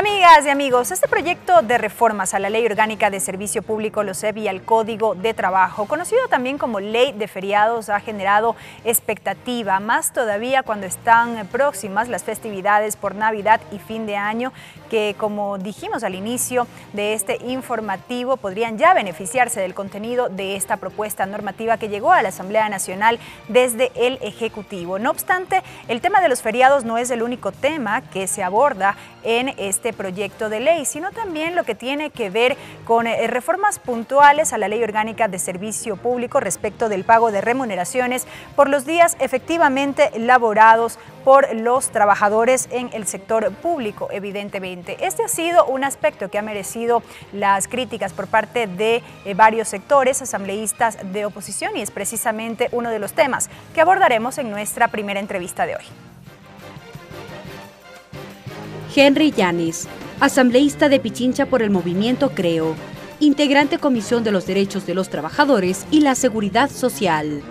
Amigas y amigos, este proyecto de reformas a la Ley Orgánica de Servicio Público, sé, y al Código de Trabajo, conocido también como Ley de Feriados, ha generado expectativa, más todavía cuando están próximas las festividades por Navidad y fin de año, que, como dijimos al inicio de este informativo, podrían ya beneficiarse del contenido de esta propuesta normativa que llegó a la Asamblea Nacional desde el Ejecutivo. No obstante, el tema de los feriados no es el único tema que se aborda en este proyecto de ley, sino también lo que tiene que ver con eh, reformas puntuales a la Ley Orgánica de Servicio Público respecto del pago de remuneraciones por los días efectivamente laborados por los trabajadores en el sector público, evidentemente. Este ha sido un aspecto que ha merecido las críticas por parte de eh, varios sectores asambleístas de oposición y es precisamente uno de los temas que abordaremos en nuestra primera entrevista de hoy. Henry Llanes, asambleísta de Pichincha por el movimiento Creo, integrante Comisión de los Derechos de los Trabajadores y la Seguridad Social.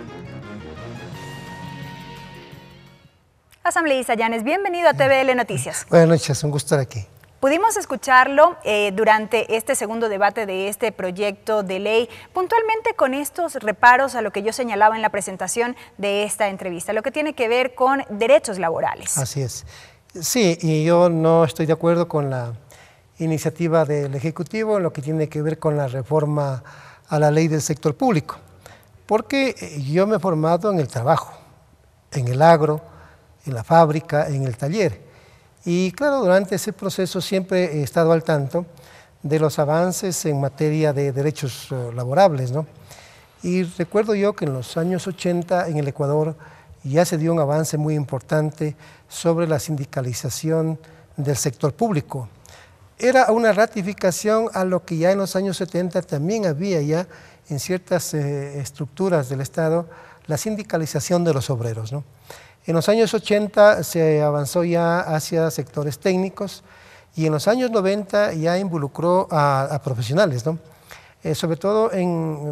Asambleísta Llanes, bienvenido a TVL Noticias. Buenas noches, un gusto estar aquí. Pudimos escucharlo eh, durante este segundo debate de este proyecto de ley, puntualmente con estos reparos a lo que yo señalaba en la presentación de esta entrevista, lo que tiene que ver con derechos laborales. Así es. Sí, y yo no estoy de acuerdo con la iniciativa del Ejecutivo en lo que tiene que ver con la reforma a la ley del sector público, porque eh, yo me he formado en el trabajo, en el agro, en la fábrica, en el taller. Y claro, durante ese proceso siempre he estado al tanto de los avances en materia de derechos eh, laborables. ¿no? Y recuerdo yo que en los años 80 en el Ecuador ya se dio un avance muy importante sobre la sindicalización del sector público. Era una ratificación a lo que ya en los años 70 también había ya en ciertas eh, estructuras del Estado, la sindicalización de los obreros. ¿no? En los años 80 se avanzó ya hacia sectores técnicos y en los años 90 ya involucró a, profesionales, ¿no? Eh, sobre todo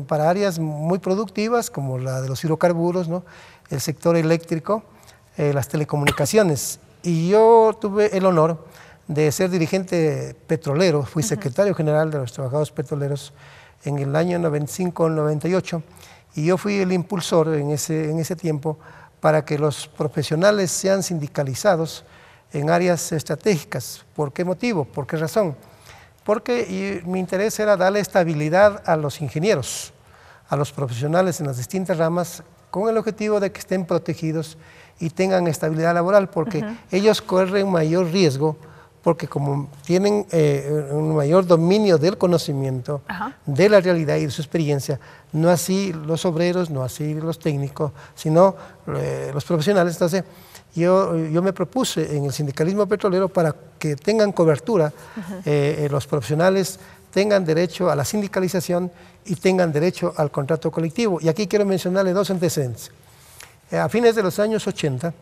para áreas muy productivas como la de los hidrocarburos, ¿no? el sector eléctrico, eh, las telecomunicaciones. Y yo tuve el honor de ser dirigente petrolero, fui secretario general de los trabajadores petroleros en el año 95-98 y yo fui el impulsor en ese, en ese tiempo para que los profesionales sean sindicalizados en áreas estratégicas. ¿Por qué motivo? ¿Por qué razón? Porque mi interés era darle estabilidad a los ingenieros, a los profesionales en las distintas ramas, con el objetivo de que estén protegidos y tengan estabilidad laboral, porque ellos corren mayor riesgo porque como tienen eh, un mayor dominio del conocimiento, de la realidad y de su experiencia, no así los obreros, no así los técnicos, sino eh, los profesionales. Entonces, yo, me propuse en el sindicalismo petrolero para que tengan cobertura eh, los profesionales tengan derecho a la sindicalización y tengan derecho al contrato colectivo. Y aquí quiero mencionarle dos antecedentes. A fines de los años 80,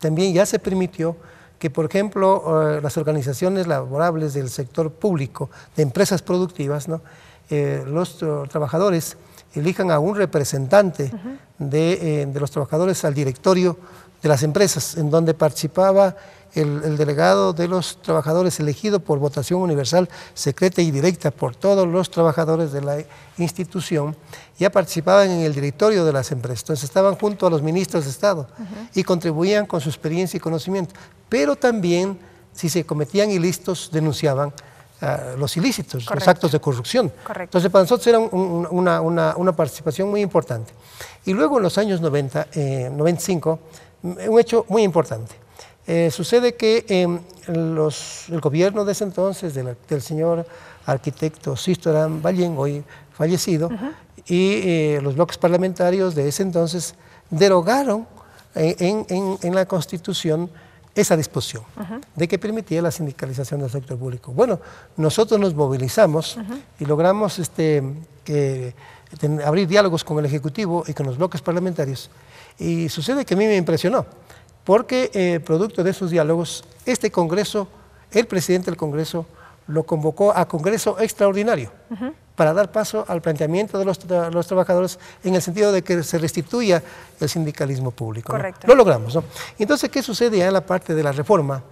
también ya se permitió que, por ejemplo, eh, las organizaciones laborables del sector público, de empresas productivas, ¿no? Eh, los eh, trabajadores elijan a un representante de, de, los trabajadores al directorio de las empresas, en donde participaba el, delegado de los trabajadores elegido por votación universal, secreta y directa por todos los trabajadores de la institución, ya participaban en el directorio de las empresas. Entonces estaban junto a los ministros de Estado y contribuían con su experiencia y conocimiento. Pero también, si se cometían ilícitos, denunciaban ah, los ilícitos, los actos de corrupción. Entonces, para nosotros era una, una, una, participación muy importante. Y luego en los años 90, 95, eh, un hecho muy importante. Eh, sucede que em, el gobierno de ese entonces, del, señor arquitecto Sistorán Ballén, hoy fallecido, y eh, los bloques parlamentarios de ese entonces derogaron eh, en, la Constitución esa disposición de que permitía la sindicalización del sector público. Bueno, nosotros nos movilizamos y logramos este, abrir diálogos con el Ejecutivo y con los bloques parlamentarios. Y sucede que a mí me impresionó porque eh, producto de esos diálogos, este Congreso, el presidente del Congreso lo convocó a Congreso extraordinario para dar paso al planteamiento de los, trabajadores en el sentido de que se restituya el sindicalismo público. Correcto. Lo logramos. ¿no? Entonces, ¿qué sucede en la parte de la reforma?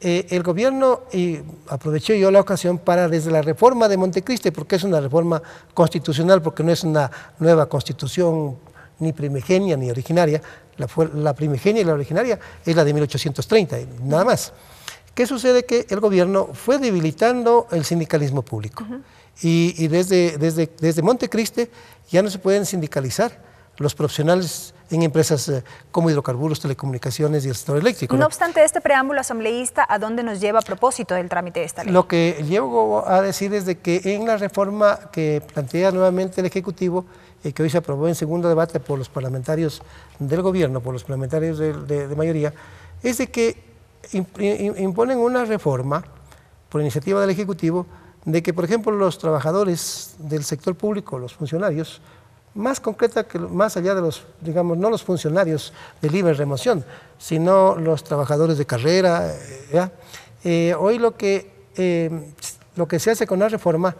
Eh, el gobierno y aprovechó yo la ocasión para desde la reforma de Montecristi, porque es una reforma constitucional, porque no es una nueva constitución ni primigenia ni originaria. La, la, primigenia y la originaria es la de 1830, nada más. ¿Qué sucede? Que el gobierno fue debilitando el sindicalismo público. Y, y desde, desde, desde Montecriste ya no se pueden sindicalizar los profesionales en empresas eh, como hidrocarburos, telecomunicaciones y el sector eléctrico. No, obstante, este preámbulo asambleísta, ¿a dónde nos lleva a propósito del trámite de esta ley? Lo que llevo a decir es de que en la reforma que plantea nuevamente el Ejecutivo, eh, que hoy se aprobó en segundo debate por los parlamentarios del gobierno, por los parlamentarios de, mayoría, es de que imponen una reforma por iniciativa del Ejecutivo de que, por ejemplo, los trabajadores del sector público, los funcionarios, más concreta que más allá de los, digamos, no los funcionarios de libre remoción, sino los trabajadores de carrera. Eh, ¿ya? Eh, hoy lo que, lo que se hace con la reforma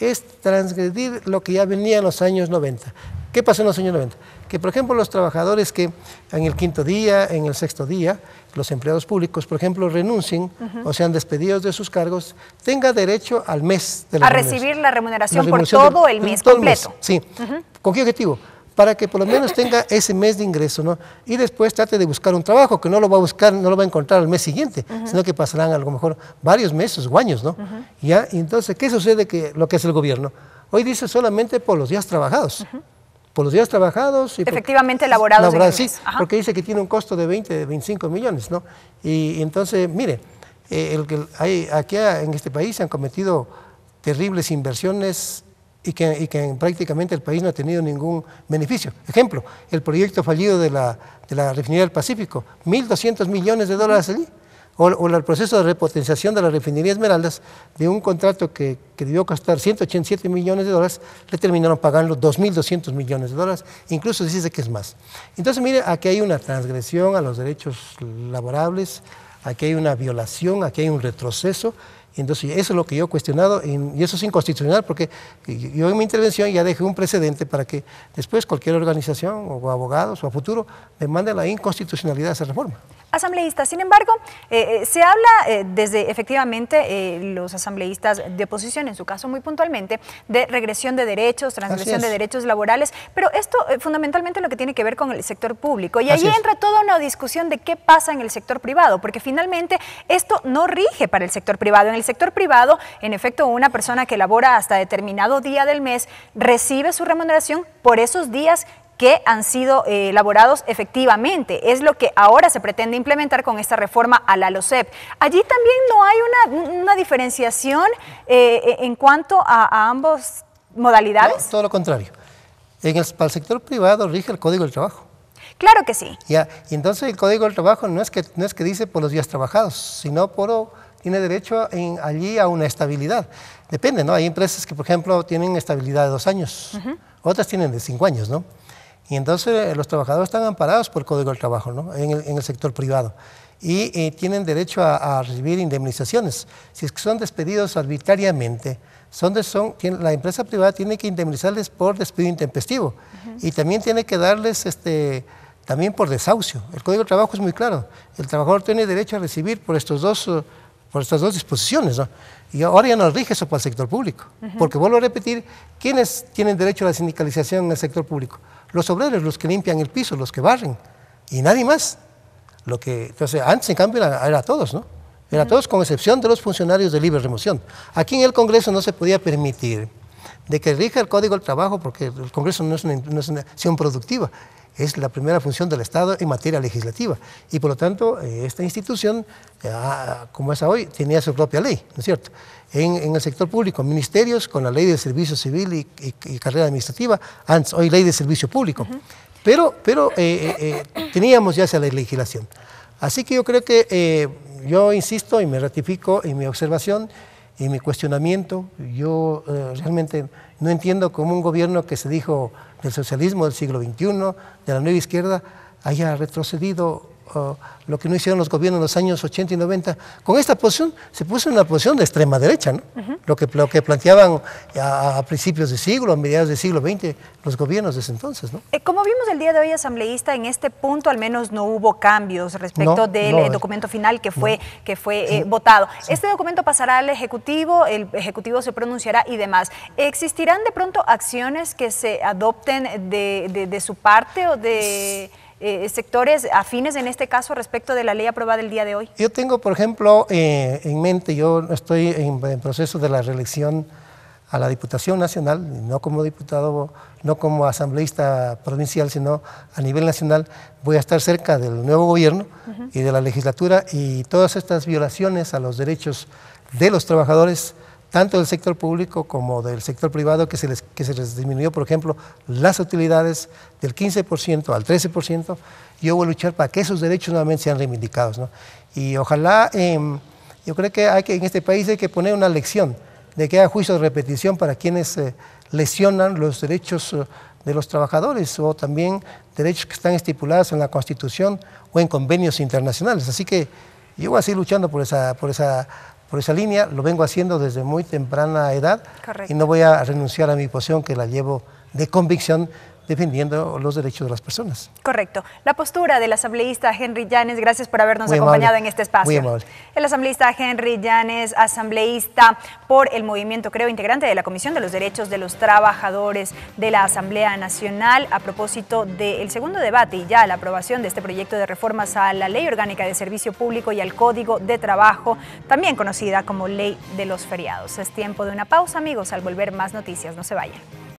es transgredir lo que ya venía en los años 90. ¿Qué pasó en los años 90? Que, por ejemplo, los trabajadores que en el quinto día, en el sexto día, los empleados públicos, por ejemplo, renuncien o sean despedidos de sus cargos, tenga derecho al mes de la A recibir la remuneración, por todo el mes completo. sí. ¿Con qué objetivo? para que por lo menos tenga ese mes de ingreso, ¿no? Y después trate de buscar un trabajo, que no lo va a buscar, no lo va a encontrar al mes siguiente, sino que pasarán a lo mejor varios meses o años, ¿no? ¿Ya? Y entonces, ¿qué sucede que lo que hace el gobierno? Hoy dice solamente por los días trabajados. Por los días trabajados y efectivamente elaborados. elaborados sí, porque dice que tiene un costo de 20, 25 millones, ¿no? Y, entonces, mire, eh, el, que hay, aquí en este país se han cometido terribles inversiones y que, y que prácticamente el país no ha tenido ningún beneficio. Ejemplo, el proyecto fallido de la, de la refinería del Pacífico, 1.200 millones de dólares allí. O, o, el proceso de repotenciación de la refinería Esmeraldas, de un contrato que, que debió costar 187 millones de dólares, le terminaron pagando 2.200 millones de dólares, incluso dice que es más. Entonces, mire, aquí hay una transgresión a los derechos laborables, aquí hay una violación, aquí hay un retroceso, entonces, eso es lo que yo he cuestionado y eso es inconstitucional porque yo en mi intervención ya dejé un precedente para que después cualquier organización o abogados o a futuro demande la inconstitucionalidad de esa reforma asambleístas. Sin embargo, eh, eh, se habla eh, desde efectivamente los asambleístas de oposición, en su caso muy puntualmente, de regresión de derechos, transgresión de derechos laborales, pero esto fundamentalmente lo que tiene que ver con el sector público. Y allí ahí entra toda una discusión de qué pasa en el sector privado, porque finalmente esto no rige para el sector privado. En el sector privado, en efecto, una persona que labora hasta determinado día del mes recibe su remuneración por esos días que han sido eh, elaborados efectivamente. Es lo que ahora se pretende implementar con esta reforma a la LOSEP Allí también no hay una, una diferenciación eh, e, en cuanto a, a ambas modalidades. todo lo contrario. En el, para el sector privado rige el Código del Trabajo. Claro que sí. Ya, y entonces el Código del Trabajo no es que, no es que dice por los días trabajados, sino por oh, tiene derecho en, allí a una estabilidad. Depende, ¿no? Hay empresas que, por ejemplo, tienen estabilidad de dos años, otras tienen de cinco años, ¿no? Y entonces eh, los trabajadores están amparados por el Código del Trabajo ¿no? en, el, sector privado y eh, tienen derecho a, recibir indemnizaciones. Si es que son despedidos arbitrariamente, son son, la empresa privada tiene que indemnizarles por despido intempestivo y también tiene que darles este, también por desahucio. El Código del Trabajo es muy claro. El trabajador tiene derecho a recibir por estos dos, eh, por estas dos disposiciones. ¿no? Y ahora ya no rige eso para el sector público. Porque vuelvo a repetir, ¿quiénes tienen derecho a la sindicalización en el sector público? los obreros, los que limpian el piso, los que barren, y nadie más. Lo que, entonces, antes en cambio era, todos, ¿no? Era todos con excepción de los funcionarios de libre remoción. Aquí en el Congreso no se podía permitir de que rija el Código del Trabajo porque el Congreso no es una, no es una acción productiva es la primera función del Estado en materia legislativa. Y por lo tanto, eh, esta institución, eh, como es hoy, tenía su propia ley, ¿no es cierto? En, el sector público, ministerios con la ley de servicio civil y, carrera administrativa, antes, hoy ley de servicio público. Pero, pero eh, teníamos ya esa legislación. Así que yo creo que yo insisto y me ratifico en mi observación y mi cuestionamiento. Yo eh, realmente no entiendo cómo un gobierno que se dijo del socialismo del siglo XXI, de la nueva izquierda, haya retrocedido lo que no hicieron los gobiernos en los años 80 y 90. Con esta posición se puso en una posición de extrema derecha, ¿no? lo que, planteaban a, principios de siglo, a mediados de siglo XX, los gobiernos de ese entonces. ¿no? Eh, como vimos el día de hoy, asambleísta, en este punto al menos no hubo cambios respecto del eh, documento final que fue, que fue eh, votado. Este documento pasará al Ejecutivo, el Ejecutivo se pronunciará y demás. ¿Existirán de pronto acciones que se adopten de su parte o de... Eh, sectores afines en este caso respecto de la ley aprobada el día de hoy? Yo tengo, por ejemplo, eh, en mente, yo estoy en, proceso de la reelección a la Diputación Nacional, no como diputado, no como asambleísta provincial, sino a nivel nacional, voy a estar cerca del nuevo gobierno y de la legislatura y todas estas violaciones a los derechos de los trabajadores tanto del sector público como del sector privado, que se les, se les disminuyó, por ejemplo, las utilidades del 15% al 13%. Yo voy a luchar para que esos derechos nuevamente sean reivindicados. Y ojalá, em, yo creo que, hay que en este país hay que poner una lección de que haya juicios de repetición para quienes eh, lesionan los derechos eh, de los trabajadores o también derechos que están estipulados en la Constitución o en convenios internacionales. Así que yo voy a seguir luchando por esa, por esa, por esa línea, lo vengo haciendo desde muy temprana edad y no voy a renunciar a mi posición que la llevo de convicción defendiendo los derechos de las personas. Correcto. La postura del asambleísta Henry Llanes, gracias por habernos acompañado en este espacio. El asambleísta Henry Llanes, asambleísta por el movimiento Creo, integrante de la Comisión de los Derechos de los Trabajadores de la Asamblea Nacional, a propósito del segundo debate y ya la aprobación de este proyecto de reformas a la Ley Orgánica de Servicio Público y al Código de Trabajo, también conocida como Ley de los Feriados. Es tiempo de una pausa, amigos. Al volver, más noticias. No se vayan.